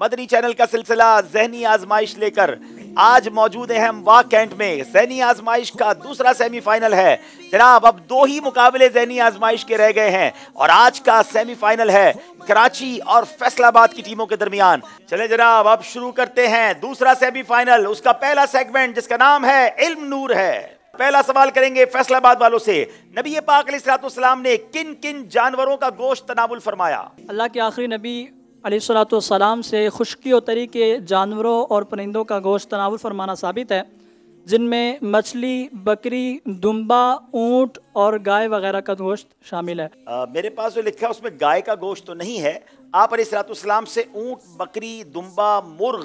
Madani channel का सिलसिला जहनी आजमाइश लेकर आज मौजूद है हम वाह कैंट में जहनी आजमाइश का दूसरा सेमीफाइनल है जनाब अब दो ही मुकाबले जहनी आजमाइश के रह गए हैं और आज का सेमीफाइनल है कराची और फैसलाबाद की टीमों के दरमियान चले जनाब अब शुरू करते हैं दूसरा सेमीफाइनल उसका पहला सेगमेंट जिसका नाम है इल्म नूर है पहला सवाल करेंगे फैसलाबाद वालों से नबी पाक ने किन किन जानवरों का गोश्त तनावुल फरमाया अल्लाह के आखिरी नबी सलाम से खुश्की और तरी के जानवरों और परिंदों का गोश्त तनावर फरमाना साबित है जिनमें मछली बकरी दुम्बा ऊँट और गाय वगैरह का गोश्त शामिल है आ, मेरे पास जो लिखा है उसमें गाय का गोश्त तो नहीं है आप सलाम से ऊँट बकरी दुम्बा मुर्ग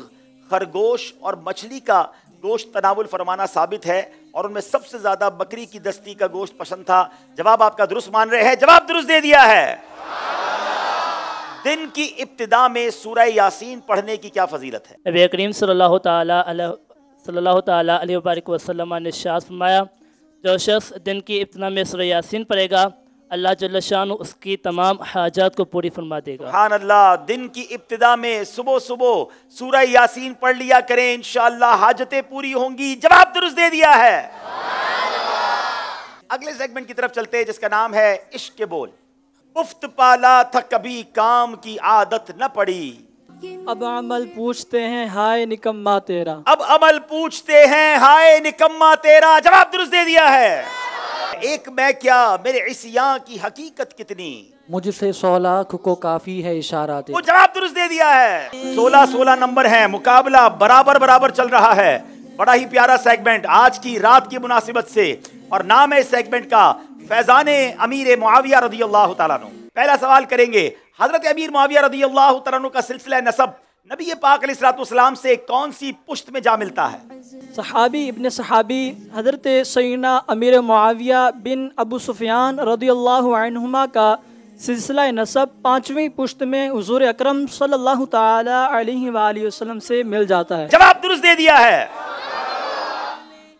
खरगोश और मछली का गोश्त तनावल फरमाना साबित है और उनमें सबसे ज़्यादा बकरी की दस्ती का गोश्त पसंद था जवाब आपका दुरुस्त मान रहे हैं जवाब दुरुस्त दे दिया है दिन की इब्तदा में सूर्य यासीन पढ़ने की क्या फजीलत है नबी करीम सल्लल्लाहु सल्लल्लाहु अलैहि वबारक वसल्लम ने शाह फरमाया जो शख्स दिन की इब्तदा में सूर्य यासीन पढ़ेगा अल्लाह जल्लाशान उसकी तमाम हाजात को पूरी फरमा देगा हाँ अल्लाह दिन की इब्तदा में सुबह सुबह सूरह यासीन पढ़ लिया करें इन हाजतें पूरी होंगी जवाब दुरुस्त दे दिया है अगले सेगमेंट की तरफ चलते हैं जिसका नाम है इश्क के बोल मुफ्त पाला था कभी काम की आदत न पड़ी अब अमल पूछते हैं हाय निकम्मा तेरा अब अमल पूछते हैं हाय निकम्मा तेरा जवाब दुरुस्त दे दिया है एक मैं क्या मेरे इस यहाँ की हकीकत कितनी मुझसे सोलह को काफी है इशारा वो जवाब दुरुस्त दे दिया है सोलह सोलह नंबर है मुकाबला बराबर बराबर चल रहा है बड़ा ही प्यारा सेगमेंट आज की रात की मुनासिबत से और नाम है इस सेगमेंट का फैजान अमीर मुआविया रदी अल्लाह तु पहला सवाल करेंगे हज़रत अमीर मुआविया रदी अल्लाह तु का सिलसिला नसब नबी पाक सलाम से कौन सी पुश्त में जा मिलता है सहाबी इबन सहाबी हज़रत सैना अमीर मुआविया बिन अबू सुफियान रदी अल्लाहुमा का सिलसिला नसब पाँचवीं पुश्त में हजूर अक्रम सल्ला अलैहि से मिल जाता है जवाब दुरुस्त दे दिया है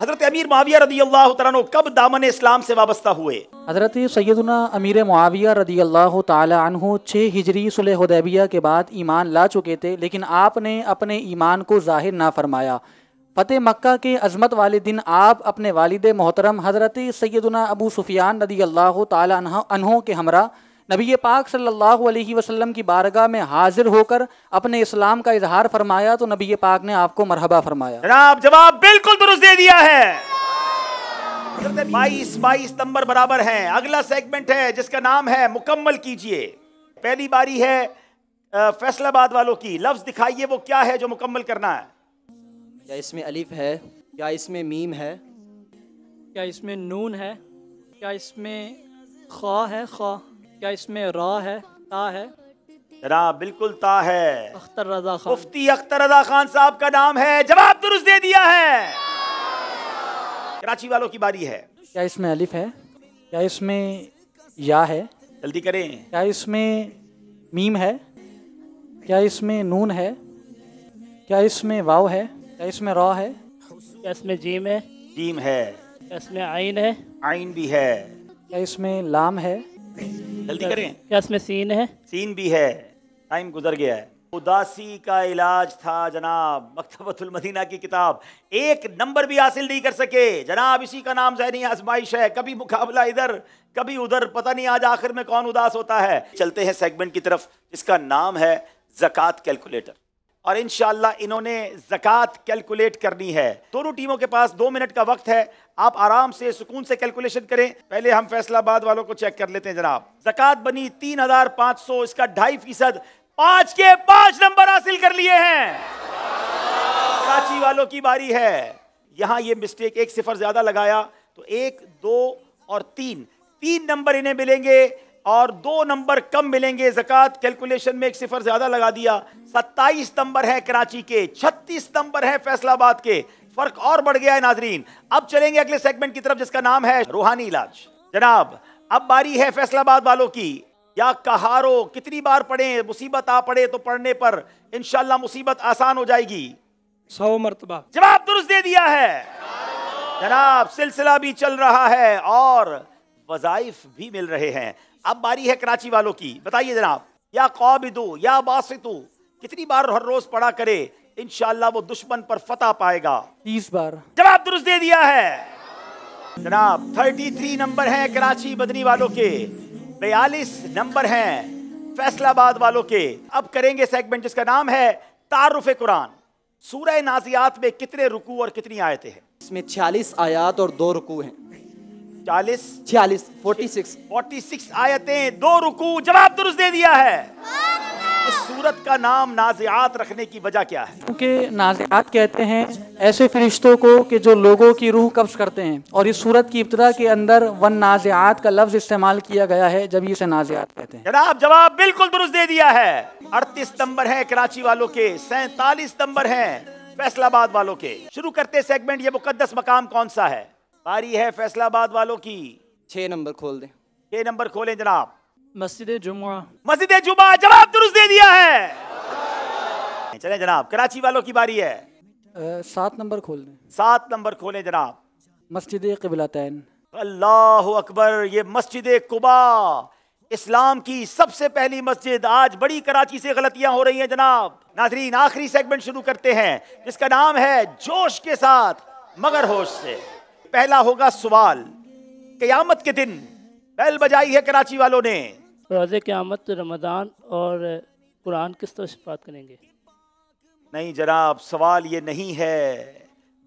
हजरत अमीर माविया रदी अल्लाह तु कब दामन इस्लाम से वाबस्ता हुए हजरत सैदना अमीर माविया रदी अल्लाह तु छः हिजरी सुलह के बाद ईमान ला चुके थे लेकिन आपने अपने ईमान को जाहिर ना फरमाया फ़तेह मक्का के अजमत वाले दिन आप अपने वालद मोहतरम हजरत सैदना अबू सुफियान रदी अल्लाह तहों के हमरा नबी पाक सल्लल्लाहु अलैहि वसल्लम की बारगाह में हाजिर होकर अपने इस्लाम का इजहार फरमाया तो नबी पाक ने आपको मरहबा फरमाया जनाब जवाब बिल्कुल दुरुस्त दे दिया है बाईस बाईस नंबर बराबर है अगला सेगमेंट है जिसका नाम है मुकम्मल कीजिए पहली बारी है फैसलाबाद वालों की लफ्ज दिखाइए वो क्या है जो मुकम्मल करना है क्या इसमें अलिफ है क्या इसमें मीम है क्या इसमें नून है क्या इसमें खा है खा क्या इसमें रा है ता है रा बिल्कुल ता है अख्तर रजा खान मुफ्ती अख्तर रजा खान साहब का नाम है जवाब दुरुस्त दे दिया है कराची वालों की बारी है क्या इसमें अलिफ है क्या इसमें या है जल्दी करें क्या इसमें मीम है क्या इसमें नून है क्या इसमें वाव है क्या इसमें रॉ है क्या इसमें जीम है जीम है क्या इसमें आइन है आइन भी है क्या इसमें लाम है जल्दी करें क्या इसमें सीन है सीन भी है टाइम गुजर गया है उदासी का इलाज था जनाब मकतबतुल मदीना की किताब एक नंबर भी हासिल नहीं कर सके जनाब इसी का नाम जहनी आजमाइश है कभी मुकाबला इधर कभी उधर पता नहीं आज आखिर में कौन उदास होता है चलते हैं सेगमेंट की तरफ इसका नाम है जक़ात कैलकुलेटर और इन इन्होंने ज़क़़त कैलकुलेट करनी है दोनों टीमों के पास दो मिनट का वक्त है आप आराम से सुकून से कैलकुलेशन करें पहले हम फैसलाबाद वालों को चेक कर लेते हैं जनाब ज़क़़त बनी तीन हज़ार पाँच सौ इसका ढाई फीसद पाँच के पाँच नंबर हासिल कर लिए हैं कराची वालों की बारी है यहाँ ये मिस्टेक एक सिफर ज़्यादा लगाया तो एक दो और तीन तीन नंबर इन्हें मिलेंगे और दो नंबर कम मिलेंगे जक़ात कैलकुलेशन में एक सिफर ज़्यादा लगा दिया सत्ताईस नंबर है कराची के छत्तीस नंबर है फैसलाबाद के फ़र्क और बढ़ गया है नाजरीन अब चलेंगे अगले सेगमेंट की तरफ जिसका नाम है रूहानी इलाज जनाब अब बारी है फैसलाबाद वालों की या कहारो कितनी बार पढ़े मुसीबत आ पड़े तो पढ़ने पर इनशाला मुसीबत आसान हो जाएगी सौ मरतबा जवाब दुरुस्त दे दिया है जनाब सिलसिला भी चल रहा है और वज़ाइफ भी मिल रहे हैं अब बारी है कराची वालों की बताइए जनाब या कौबिदो या बासितो कितनी बार हर रोज़ पढ़ा करे इन वो दुश्मन पर फतह पाएगा तीस बार जवाब दुरुस्त दे दिया है जनाब थर्टी थ्री नंबर है कराची बदनी वालों के बयालीस नंबर हैं फैसलाबाद वालों के अब करेंगे सेगमेंट जिसका नाम है तारुफ कुरान सूरह नाजियात में कितने रुकू और कितनी आयतें हैं इसमें छियालीस आयात और दो रुकू हैं चालीस छियालीस फोर्टी सिक्स फोर्टी सिक्स आयतें दो रुकू जवाब दुरुस्त दे दिया है सूरत का नाम नाजियात रखने की वजह क्या है क्योंकि नाजियात कहते हैं ऐसे फरिश्तों को कि जो लोगों की रूह कब्ज करते हैं और इस सूरत की इब्तदा के अंदर वन नाजियात का लफ्ज इस्तेमाल किया गया है जब इसे नाजियात कहते हैं जनाब जवाब बिल्कुल दुरुस्त दे दिया है अड़तीस नंबर है कराची वालों के सैतालीस नंबर है फैसलाबाद वालों के शुरू करते सेगमेंट ये मुकदस मकाम कौन सा है बारी है फैसलाबाद वालों की छह नंबर खोल दें छह नंबर खोलें जनाब मस्जिद जुमा मस्जिद जुमा जवाब दुरुस्त दे दिया है चले जनाब कराची वालों की बारी है सात नंबर खोल दें सात नंबर खोलें जनाब मस्जिद तैन अल्लाह अकबर ये मस्जिद कुबा इस्लाम की सबसे पहली मस्जिद आज बड़ी कराची से गलतियां हो रही हैं जनाब नाजरीन आखिरी सेगमेंट शुरू करते हैं जिसका नाम है जोश के साथ मगर होश से पहला होगा सवाल कयामत के दिन बैल बजाई है कराची वालों ने रोजे तो क्यामत रमदान और कुरान किस तरह से बात करेंगे नहीं जनाब सवाल ये नहीं है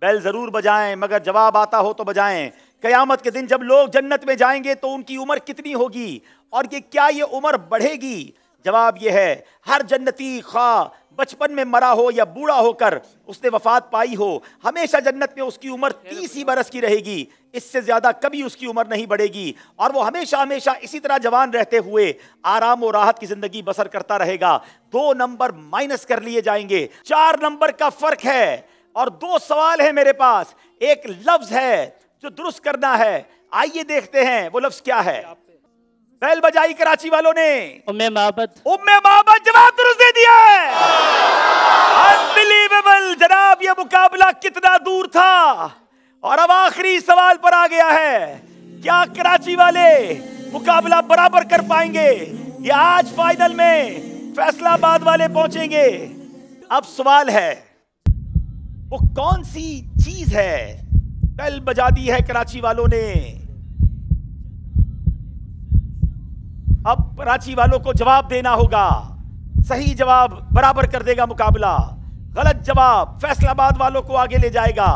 बैल ज़रूर बजाएं मगर जवाब आता हो तो बजाएं कयामत के दिन जब लोग जन्नत में जाएंगे तो उनकी उम्र कितनी होगी और ये क्या ये उम्र बढ़ेगी जवाब ये है हर जन्नती खा बचपन में मरा हो या बूढ़ा होकर उसने वफात पाई हो हमेशा जन्नत में उसकी उम्र तीस ही बरस की रहेगी इससे ज़्यादा कभी उसकी उम्र नहीं बढ़ेगी और वो हमेशा हमेशा इसी तरह जवान रहते हुए आराम और राहत की ज़िंदगी बसर करता रहेगा दो नंबर माइनस कर लिए जाएंगे चार नंबर का फ़र्क है और दो सवाल है मेरे पास एक लफ्ज़ है जो दुरुस्त करना है आइए देखते हैं वो लफ्ज़ क्या है बैल बजाई कराची वालों ने उम्मे महाबत उम्मे महाबत जवाब दुरुस्त दे दिया है अनबिलीवेबल जनाब ये मुकाबला कितना दूर था और अब आखिरी सवाल पर आ गया है क्या कराची वाले मुकाबला बराबर कर पाएंगे या आज फाइनल में फैसलाबाद वाले पहुंचेंगे अब सवाल है वो कौन सी चीज है कल बजा दी है कराची वालों ने अब कराची वालों को जवाब देना होगा सही जवाब बराबर कर देगा मुकाबला गलत जवाब फैसलाबाद वालों को आगे ले जाएगा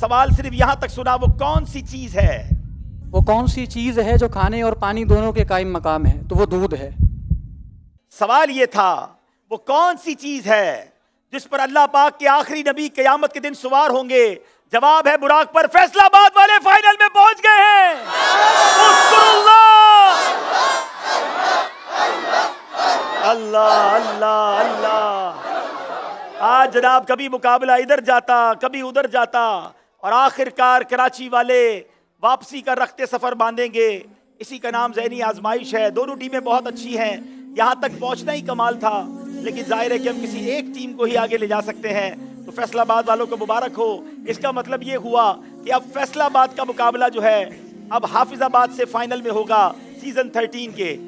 सवाल सिर्फ यहां तक सुना वो कौन सी चीज है वो कौन सी चीज है जो खाने और पानी दोनों के कायम मकाम है तो वो दूध है सवाल ये था वो कौन सी चीज है जिस पर अल्लाह पाक के आखिरी नबी कयामत के दिन सवार होंगे जवाब है बुराक पर फैसलाबाद वाले फाइनल में पहुंच गए हैं अल्लाह अल्लाह अल्लाह आज जनाब कभी मुकाबला इधर जाता कभी उधर जाता और आखिरकार कराची वाले वापसी का रखते सफ़र बांधेंगे इसी का नाम जहनी आजमाइश है दोनों टीमें बहुत अच्छी हैं यहाँ तक पहुँचना ही कमाल था लेकिन जाहिर है कि हम किसी एक टीम को ही आगे ले जा सकते हैं तो फैसलाबाद वालों को मुबारक हो इसका मतलब ये हुआ कि अब फैसलाबाद का मुकाबला जो है अब हाफिजाबाद से फाइनल में होगा सीजन थर्टीन के